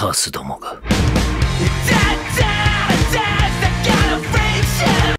カースどもが。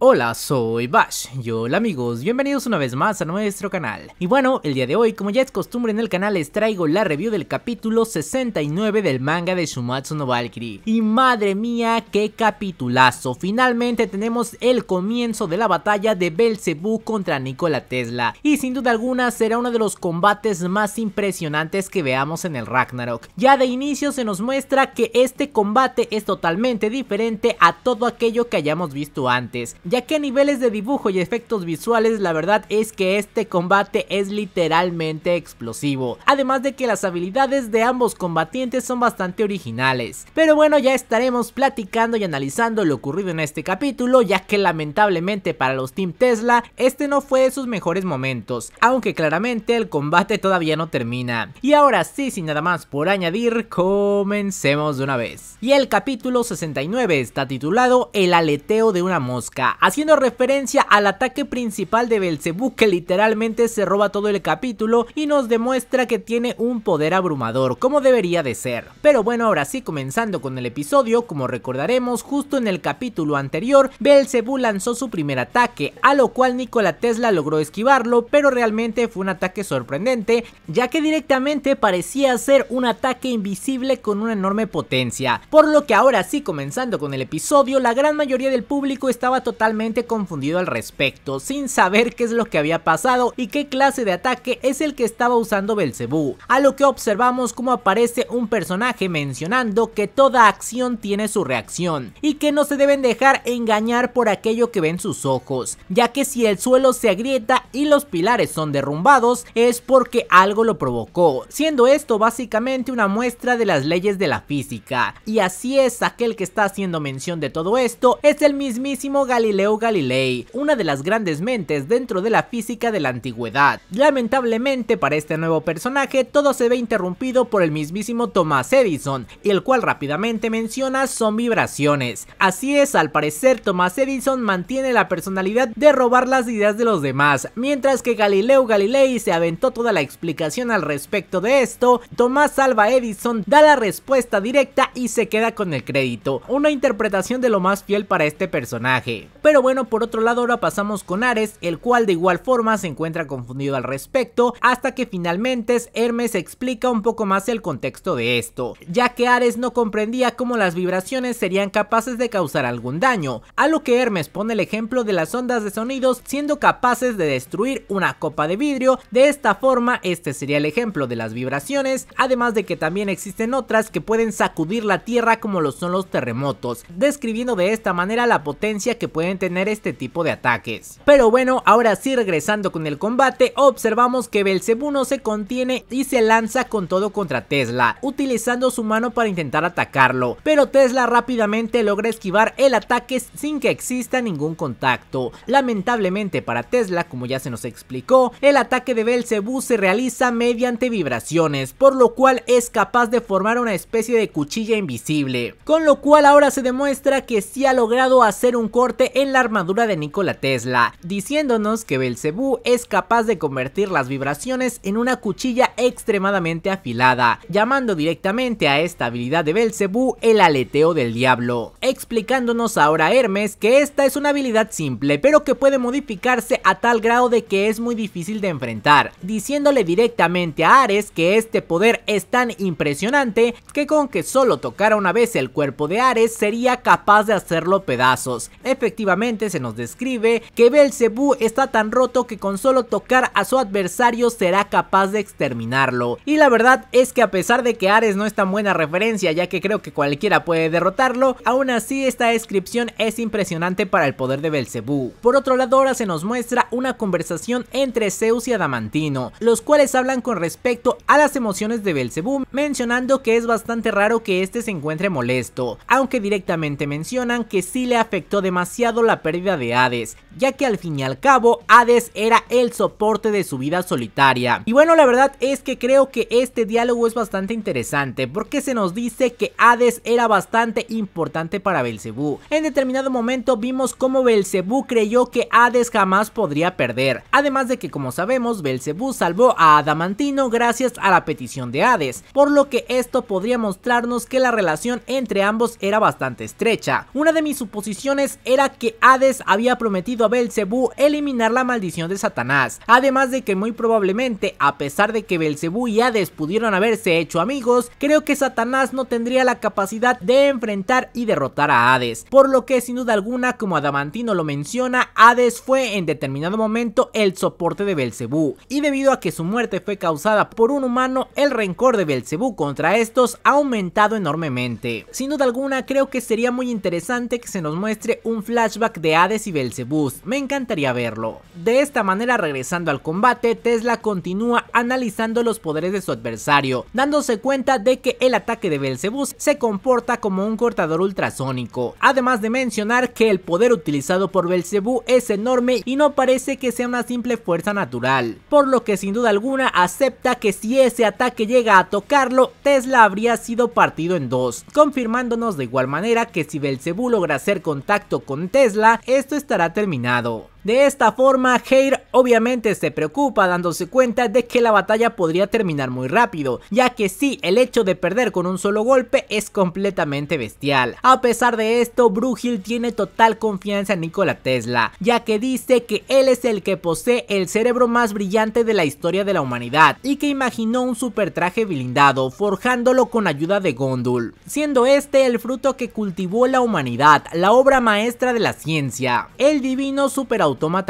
Hola, soy Bash y hola amigos, bienvenidos una vez más a nuestro canal. Y bueno, el día de hoy, como ya es costumbre en el canal, les traigo la review del capítulo 69 del manga de Shumatsu no Valkyrie. Y madre mía, qué capitulazo, finalmente tenemos el comienzo de la batalla de Belzebú contra Nikola Tesla. Y sin duda alguna será uno de los combates más impresionantes que veamos en el Ragnarok. Ya de inicio se nos muestra que este combate es totalmente diferente a todo aquello que hayamos visto antes ya que a niveles de dibujo y efectos visuales la verdad es que este combate es literalmente explosivo, además de que las habilidades de ambos combatientes son bastante originales. Pero bueno, ya estaremos platicando y analizando lo ocurrido en este capítulo, ya que lamentablemente para los Team Tesla, este no fue de sus mejores momentos, aunque claramente el combate todavía no termina. Y ahora sí, sin nada más por añadir, comencemos de una vez. Y el capítulo 69 está titulado El aleteo de una mosca, haciendo referencia al ataque principal de Belcebú que literalmente se roba todo el capítulo y nos demuestra que tiene un poder abrumador, como debería de ser. Pero bueno, ahora sí, comenzando con el episodio, como recordaremos, justo en el capítulo anterior, Belcebú lanzó su primer ataque, a lo cual Nikola Tesla logró esquivarlo, pero realmente fue un ataque sorprendente, ya que directamente parecía ser un ataque invisible con una enorme potencia. Por lo que ahora sí, comenzando con el episodio, la gran mayoría del público estaba totalmente totalmente confundido al respecto, sin saber qué es lo que había pasado y qué clase de ataque es el que estaba usando Belcebú, a lo que observamos como aparece un personaje mencionando que toda acción tiene su reacción y que no se deben dejar engañar por aquello que ven sus ojos, ya que si el suelo se agrieta y los pilares son derrumbados es porque algo lo provocó, siendo esto básicamente una muestra de las leyes de la física, y así es aquel que está haciendo mención de todo esto, es el mismísimo Galileo Galileo Galilei, una de las grandes mentes dentro de la física de la antigüedad. Lamentablemente para este nuevo personaje todo se ve interrumpido por el mismísimo Thomas Edison, el cual rápidamente menciona son vibraciones. Así es, al parecer Thomas Edison mantiene la personalidad de robar las ideas de los demás, mientras que Galileo Galilei se aventó toda la explicación al respecto de esto, Tomás Alva Edison da la respuesta directa y se queda con el crédito, una interpretación de lo más fiel para este personaje. Pero bueno, por otro lado ahora pasamos con Ares, el cual de igual forma se encuentra confundido al respecto, hasta que finalmente Hermes explica un poco más el contexto de esto, ya que Ares no comprendía cómo las vibraciones serían capaces de causar algún daño, a lo que Hermes pone el ejemplo de las ondas de sonidos siendo capaces de destruir una copa de vidrio, de esta forma este sería el ejemplo de las vibraciones, además de que también existen otras que pueden sacudir la tierra como lo son los terremotos, describiendo de esta manera la potencia que pueden tener este tipo de ataques. Pero bueno, ahora sí regresando con el combate, observamos que Belzebú no se contiene y se lanza con todo contra Tesla, utilizando su mano para intentar atacarlo, pero Tesla rápidamente logra esquivar el ataque sin que exista ningún contacto. Lamentablemente para Tesla, como ya se nos explicó, el ataque de Belcebú se realiza mediante vibraciones, por lo cual es capaz de formar una especie de cuchilla invisible, con lo cual ahora se demuestra que si ha logrado hacer un corte en la armadura de Nikola Tesla, diciéndonos que Belcebú es capaz de convertir las vibraciones en una cuchilla extremadamente afilada, llamando directamente a esta habilidad de Belcebú el aleteo del diablo, explicándonos ahora Hermes que esta es una habilidad simple pero que puede modificarse a tal grado de que es muy difícil de enfrentar, diciéndole directamente a Ares que este poder es tan impresionante que con que solo tocara una vez el cuerpo de Ares sería capaz de hacerlo pedazos. Efectivamente se nos describe que Belcebú está tan roto que con solo tocar a su adversario será capaz de exterminarlo. Y la verdad es que a pesar de que Ares no es tan buena referencia, ya que creo que cualquiera puede derrotarlo, aún así esta descripción es impresionante para el poder de Belcebú. Por otro lado, ahora se nos muestra una conversación entre Zeus y Adamantino, los cuales hablan con respecto a las emociones de Belcebú, mencionando que es bastante raro que este se encuentre molesto, aunque directamente mencionan que sí le afectó demasiado la pérdida de Hades, ya que al fin y al cabo Hades era el soporte de su vida solitaria. Y bueno, la verdad es que creo que este diálogo es bastante interesante, porque se nos dice que Hades era bastante importante para Belcebú. En determinado momento vimos cómo Belcebú creyó que Hades jamás podría perder, además de que como sabemos Belcebú salvó a Adamantino gracias a la petición de Hades, por lo que esto podría mostrarnos que la relación entre ambos era bastante estrecha. Una de mis suposiciones era que Hades había prometido a Belcebú eliminar la maldición de Satanás, además de que muy probablemente, a pesar de que Belcebú y Hades pudieron haberse hecho amigos, creo que Satanás no tendría la capacidad de enfrentar y derrotar a Hades, por lo que sin duda alguna, como Adamantino lo menciona, Hades fue en determinado momento el soporte de Belcebú, y debido a que su muerte fue causada por un humano, el rencor de Belcebú contra estos ha aumentado enormemente. Sin duda alguna, creo que sería muy interesante que se nos muestre un flashback de Hades y Belcebús. me encantaría verlo. De esta manera regresando al combate, Tesla continúa analizando los poderes de su adversario, dándose cuenta de que el ataque de Belzebú se comporta como un cortador ultrasónico, además de mencionar que el poder utilizado por Belzebú es enorme y no parece que sea una simple fuerza natural, por lo que sin duda alguna acepta que si ese ataque llega a tocarlo, Tesla habría sido partido en dos, confirmándonos de igual manera que si Belzebú logra hacer contacto con Tesla, esto estará terminado. De esta forma, Heir obviamente se preocupa dándose cuenta de que la batalla podría terminar muy rápido, ya que sí, el hecho de perder con un solo golpe es completamente bestial. A pesar de esto, Brugil tiene total confianza en Nikola Tesla, ya que dice que él es el que posee el cerebro más brillante de la historia de la humanidad y que imaginó un super traje blindado, forjándolo con ayuda de Gondul, siendo este el fruto que cultivó la humanidad, la obra maestra de la ciencia, el divino super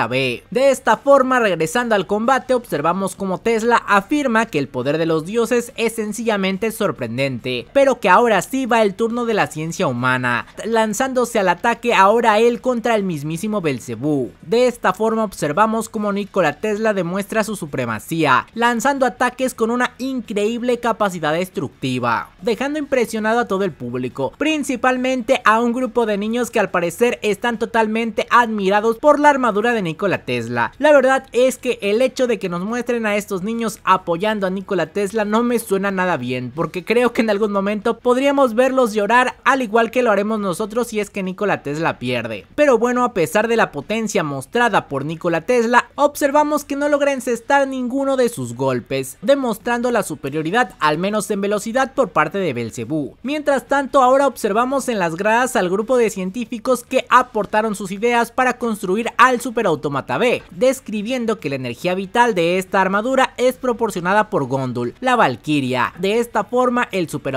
B. De esta forma, regresando al combate, observamos como Tesla afirma que el poder de los dioses es sencillamente sorprendente, pero que ahora sí va el turno de la ciencia humana, lanzándose al ataque ahora él contra el mismísimo Belcebú. De esta forma observamos como Nikola Tesla demuestra su supremacía, lanzando ataques con una increíble capacidad destructiva, dejando impresionado a todo el público, principalmente a un grupo de niños que al parecer están totalmente admirados por la arma de Nikola Tesla. La verdad es que el hecho de que nos muestren a estos niños apoyando a Nikola Tesla no me suena nada bien, porque creo que en algún momento podríamos verlos llorar al igual que lo haremos nosotros si es que Nikola Tesla pierde. Pero bueno, a pesar de la potencia mostrada por Nikola Tesla, observamos que no logra encestar ninguno de sus golpes, demostrando la superioridad al menos en velocidad por parte de Belcebú. Mientras tanto, ahora observamos en las gradas al grupo de científicos que aportaron sus ideas para construir al Superautómata B, describiendo que la energía vital de esta armadura es proporcionada por Gondul, la Valkyria. De esta forma, el Super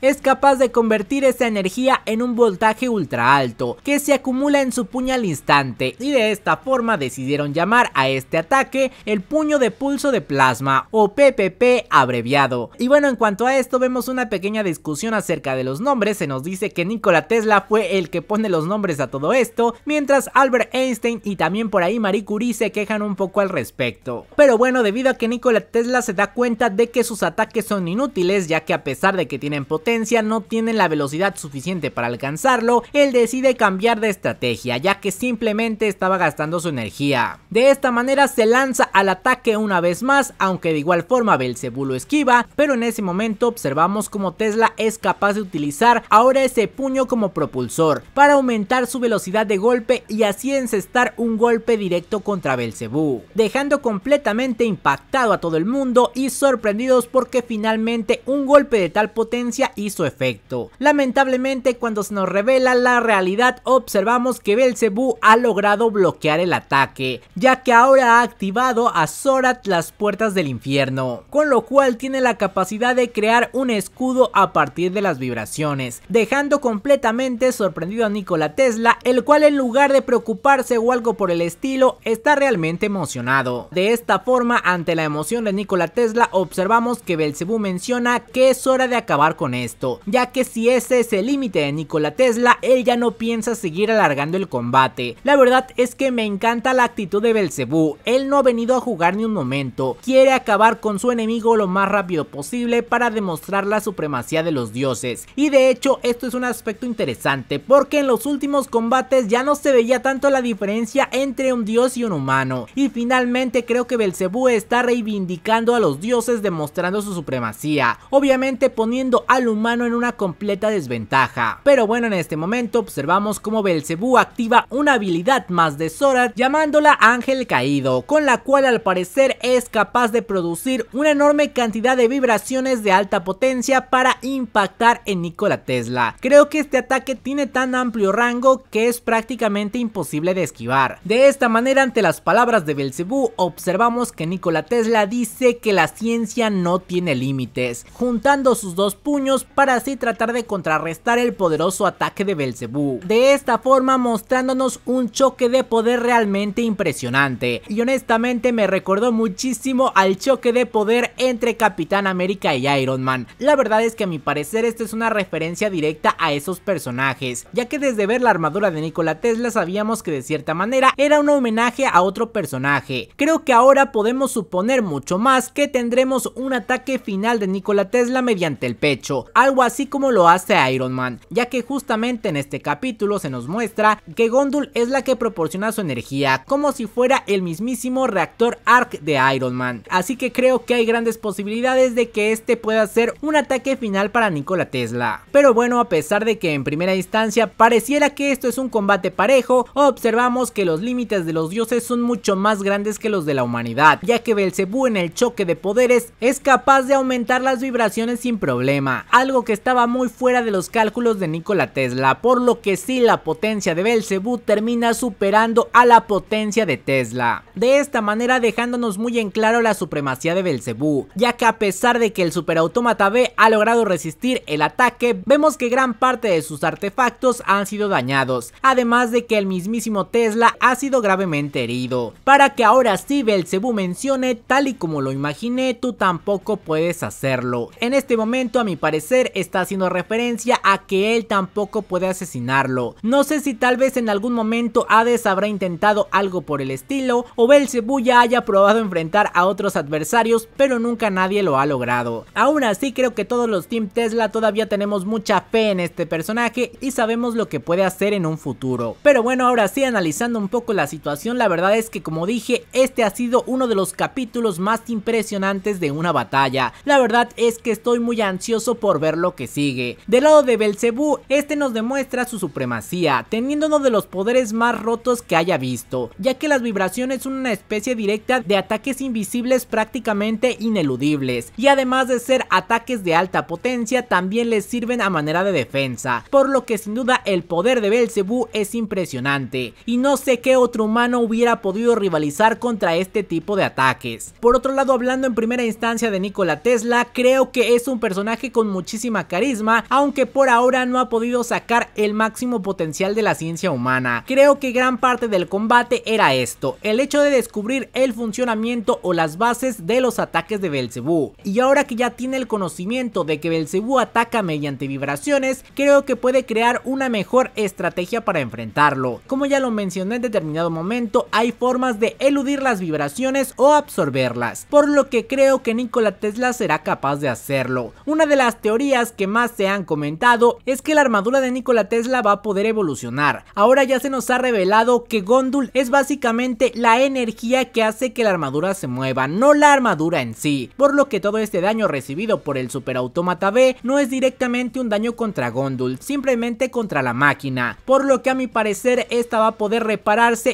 es capaz de convertir esa energía en un voltaje ultra alto, que se acumula en su puño al instante, y de esta forma decidieron llamar a este ataque el puño de pulso de plasma, o PPP abreviado. Y bueno, en cuanto a esto vemos una pequeña discusión acerca de los nombres, se nos dice que Nikola Tesla fue el que pone los nombres a todo esto, mientras Albert Einstein y también por ahí Marie Curie se quejan un poco al respecto. Pero bueno, debido a que Nikola Tesla se da cuenta de que sus ataques son inútiles ya que a pesar de que tienen potencia no tienen la velocidad suficiente para alcanzarlo, él decide cambiar de estrategia ya que simplemente estaba gastando su energía. De esta manera se lanza al ataque una vez más, aunque de igual forma Belcebú esquiva, pero en ese momento observamos como Tesla es capaz de utilizar ahora ese puño como propulsor para aumentar su velocidad de golpe y así encestar un golpe directo contra Belcebú, dejando completamente impactado a todo el mundo y sorprendidos porque finalmente un golpe de tal potencia hizo efecto. Lamentablemente cuando se nos revela la realidad observamos que Belcebú ha logrado bloquear el ataque, ya que ahora ha activado a Zorat las puertas del infierno, con lo cual tiene la capacidad de crear un escudo a partir de las vibraciones, dejando completamente sorprendido a Nikola Tesla, el cual en lugar de preocuparse o algo por el estilo, está realmente emocionado. De esta forma, ante la emoción de Nikola Tesla, observamos que Belcebú menciona que es hora de acabar con esto, ya que si ese es el límite de Nikola Tesla, él ya no piensa seguir alargando el combate. La verdad es que me encanta la actitud de Belcebú, él no ha venido a jugar ni un momento, quiere acabar con su enemigo lo más rápido posible para demostrar la supremacía de los dioses. Y de hecho, esto es un aspecto interesante, porque en los últimos combates ya no se veía tanto la diferencia entre un dios y un humano. Y finalmente creo que Belcebú está reivindicando a los dioses demostrando su supremacía, obviamente poniendo al humano en una completa desventaja. Pero bueno, en este momento observamos cómo Belcebú activa una habilidad más de Zorat llamándola Ángel Caído, con la cual al parecer es capaz de producir una enorme cantidad de vibraciones de alta potencia para impactar en Nikola Tesla. Creo que este ataque tiene tan amplio rango que es prácticamente imposible de esquivar de esta manera, ante las palabras de Belcebú, observamos que Nikola Tesla dice que la ciencia no tiene límites, juntando sus dos puños para así tratar de contrarrestar el poderoso ataque de Belcebú. De esta forma, mostrándonos un choque de poder realmente impresionante. Y honestamente, me recordó muchísimo al choque de poder entre Capitán América y Iron Man. La verdad es que a mi parecer esta es una referencia directa a esos personajes, ya que desde ver la armadura de Nikola Tesla sabíamos que de cierta manera era un homenaje a otro personaje. Creo que ahora podemos suponer mucho más que tendremos un ataque final de Nikola Tesla mediante el pecho, algo así como lo hace Iron Man, ya que justamente en este capítulo se nos muestra que Gondul es la que proporciona su energía, como si fuera el mismísimo reactor ARC de Iron Man. Así que creo que hay grandes posibilidades de que este pueda ser un ataque final para Nikola Tesla. Pero bueno, a pesar de que en primera instancia pareciera que esto es un combate parejo, observamos que los límites de los dioses son mucho más grandes que los de la humanidad, ya que Belcebú en el choque de poderes es capaz de aumentar las vibraciones sin problema, algo que estaba muy fuera de los cálculos de Nikola Tesla, por lo que sí la potencia de Belcebú termina superando a la potencia de Tesla. De esta manera dejándonos muy en claro la supremacía de Belcebú, ya que a pesar de que el superautómata B ha logrado resistir el ataque, vemos que gran parte de sus artefactos han sido dañados, además de que el mismísimo Tesla ha sido gravemente herido. Para que ahora sí Belcebú mencione, tal y como lo imaginé, tú tampoco puedes hacerlo. En este momento, a mi parecer, está haciendo referencia a que él tampoco puede asesinarlo. No sé si tal vez en algún momento Hades habrá intentado algo por el estilo, o Belcebú ya haya probado enfrentar a otros adversarios, pero nunca nadie lo ha logrado. Aún así, creo que todos los Team Tesla todavía tenemos mucha fe en este personaje y sabemos lo que puede hacer en un futuro. Pero bueno, ahora sí, analizando un poco la situación, la verdad es que como dije, este ha sido uno de los capítulos más impresionantes de una batalla. La verdad es que estoy muy ansioso por ver lo que sigue. Del lado de Belcebú, este nos demuestra su supremacía, teniendo uno de los poderes más rotos que haya visto, ya que las vibraciones son una especie directa de ataques invisibles prácticamente ineludibles, y además de ser ataques de alta potencia, también les sirven a manera de defensa, por lo que sin duda el poder de Belcebú es impresionante, y no que qué otro humano hubiera podido rivalizar contra este tipo de ataques. Por otro lado, hablando en primera instancia de Nikola Tesla, creo que es un personaje con muchísima carisma, aunque por ahora no ha podido sacar el máximo potencial de la ciencia humana. Creo que gran parte del combate era esto, el hecho de descubrir el funcionamiento o las bases de los ataques de Belzebú, Y ahora que ya tiene el conocimiento de que Belcebú ataca mediante vibraciones, creo que puede crear una mejor estrategia para enfrentarlo. Como ya lo mencioné en determinado momento hay formas de eludir las vibraciones o absorberlas, por lo que creo que Nikola Tesla será capaz de hacerlo. Una de las teorías que más se han comentado es que la armadura de Nikola Tesla va a poder evolucionar. Ahora ya se nos ha revelado que Gondul es básicamente la energía que hace que la armadura se mueva, no la armadura en sí, por lo que todo este daño recibido por el Super B no es directamente un daño contra Gondul, simplemente contra la máquina, por lo que a mi parecer esta va a poder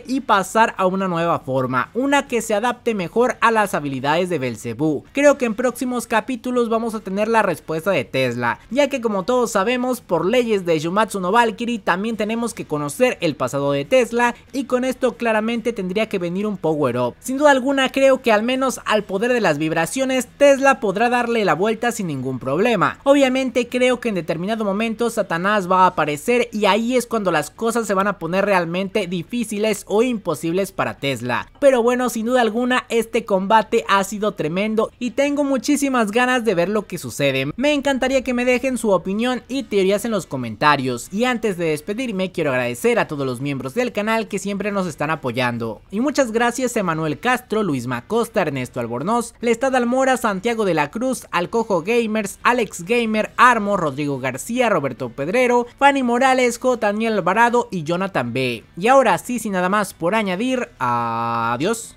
y pasar a una nueva forma, una que se adapte mejor a las habilidades de Belcebú. Creo que en próximos capítulos vamos a tener la respuesta de Tesla, ya que como todos sabemos, por leyes de Shumatsu no Valkyrie también tenemos que conocer el pasado de Tesla y con esto claramente tendría que venir un power up. Sin duda alguna creo que al menos al poder de las vibraciones Tesla podrá darle la vuelta sin ningún problema. Obviamente creo que en determinado momento Satanás va a aparecer y ahí es cuando las cosas se van a poner realmente difíciles difíciles o imposibles para Tesla. Pero bueno, sin duda alguna este combate ha sido tremendo y tengo muchísimas ganas de ver lo que sucede. Me encantaría que me dejen su opinión y teorías en los comentarios. Y antes de despedirme quiero agradecer a todos los miembros del canal que siempre nos están apoyando. Y muchas gracias a Manuel Castro, Luis Macosta, Ernesto Albornoz, Lestad Almora, Santiago de la Cruz, Alcojo Gamers, Alex Gamer, Armo, Rodrigo García, Roberto Pedrero, Fanny Morales, J. Alvarado y Jonathan B. Y ahora así sin nada más por añadir, adiós.